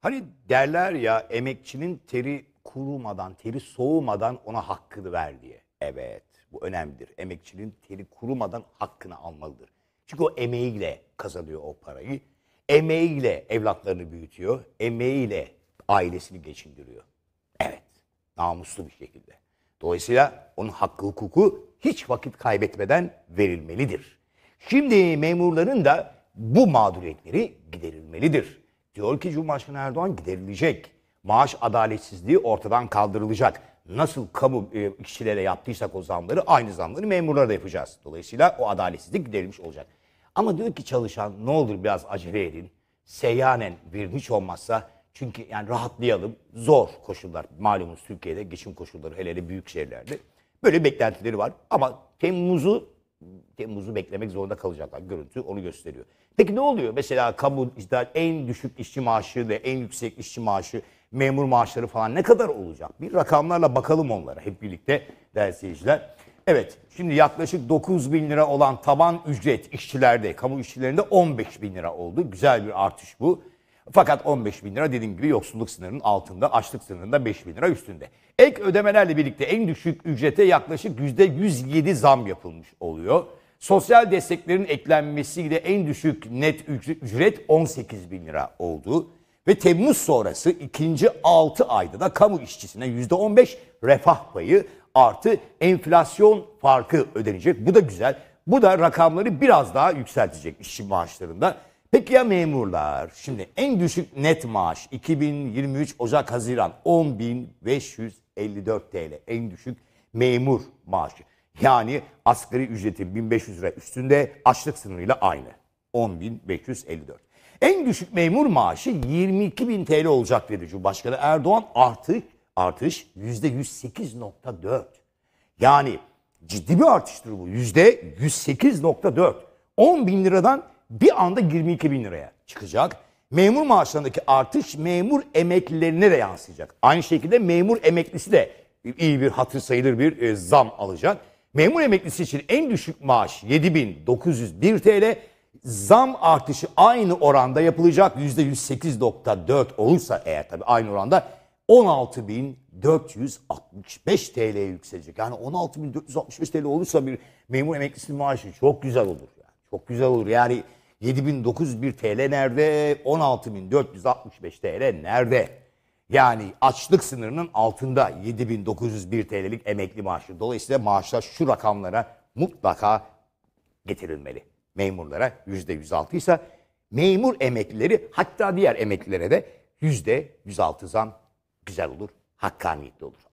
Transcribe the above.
Hani derler ya emekçinin teri kurumadan, teri soğumadan ona hakkını ver diye. Evet bu önemlidir. Emekçinin teri kurumadan hakkını almalıdır. Çünkü o emeğiyle kazanıyor o parayı. Emeğiyle evlatlarını büyütüyor. Emeğiyle ailesini geçindiriyor. Evet namuslu bir şekilde. Dolayısıyla onun hakkı hukuku hiç vakit kaybetmeden verilmelidir. Şimdi memurların da bu mağduriyetleri giderilmelidir. Diyor ki Cumhurbaşkanı Erdoğan giderilecek. Maaş adaletsizliği ortadan kaldırılacak. Nasıl kamu e, işçilere yaptıysak o zamları aynı zamları memurlara da yapacağız. Dolayısıyla o adaletsizlik giderilmiş olacak. Ama diyor ki çalışan ne olur biraz acele edin. Seyyanen bir hiç olmazsa çünkü yani rahatlayalım. Zor koşullar malumunuz Türkiye'de geçim koşulları hele hele büyük şehirlerde. Böyle beklentileri var ama Temmuz'u Temmuz'u beklemek zorunda kalacaklar. Görüntü onu gösteriyor. Peki ne oluyor? Mesela kamu işte en düşük işçi maaşı ve en yüksek işçi maaşı, memur maaşları falan ne kadar olacak? Bir rakamlarla bakalım onlara hep birlikte değerli seyirciler. Evet şimdi yaklaşık 9 bin lira olan taban ücret işçilerde, kamu işçilerinde 15 bin lira oldu. Güzel bir artış bu. Fakat 15 bin lira dediğim gibi yoksulluk sınırının altında, açlık sınırında 5 bin lira üstünde. Ek ödemelerle birlikte en düşük ücrete yaklaşık %107 zam yapılmış oluyor. Sosyal desteklerin eklenmesiyle en düşük net ücret 18 bin lira oldu. Ve Temmuz sonrası ikinci 6 ayda da kamu işçisine %15 refah payı artı enflasyon farkı ödenecek. Bu da güzel. Bu da rakamları biraz daha yükseltecek işçi maaşlarında. Peki ya memurlar? Şimdi en düşük net maaş 2023 Ocak Haziran 10.554 TL. En düşük memur maaşı. Yani asgari ücretin 1500 lira üstünde açlık sınırıyla aynı. 10.554. En düşük memur maaşı 22.000 TL olacak dedi Cumhurbaşkanı Erdoğan. Artış, artış %108.4. Yani ciddi bir artıştır bu. %108.4. 10.000 liradan bir anda 22 bin liraya çıkacak. Memur maaşlarındaki artış memur emeklilerine de yansıyacak. Aynı şekilde memur emeklisi de iyi bir hatır sayılır bir e, zam alacak. Memur emeklisi için en düşük maaş 7901 TL. Zam artışı aynı oranda yapılacak. %108.4 olursa eğer tabii aynı oranda 16.465 TL yükselecek. Yani 16.465 TL olursa bir memur emeklisinin maaşı çok güzel olur. Yani. Çok güzel olur. Yani 7901 TL nerede? 16465 TL nerede? Yani açlık sınırının altında 7901 TL'lik emekli maaşı. Dolayısıyla maaşlar şu rakamlara mutlaka getirilmeli. Memurlara %106 ise memur emeklileri hatta diğer emeklilere de %106 zam güzel olur, hakkaniyetli olur.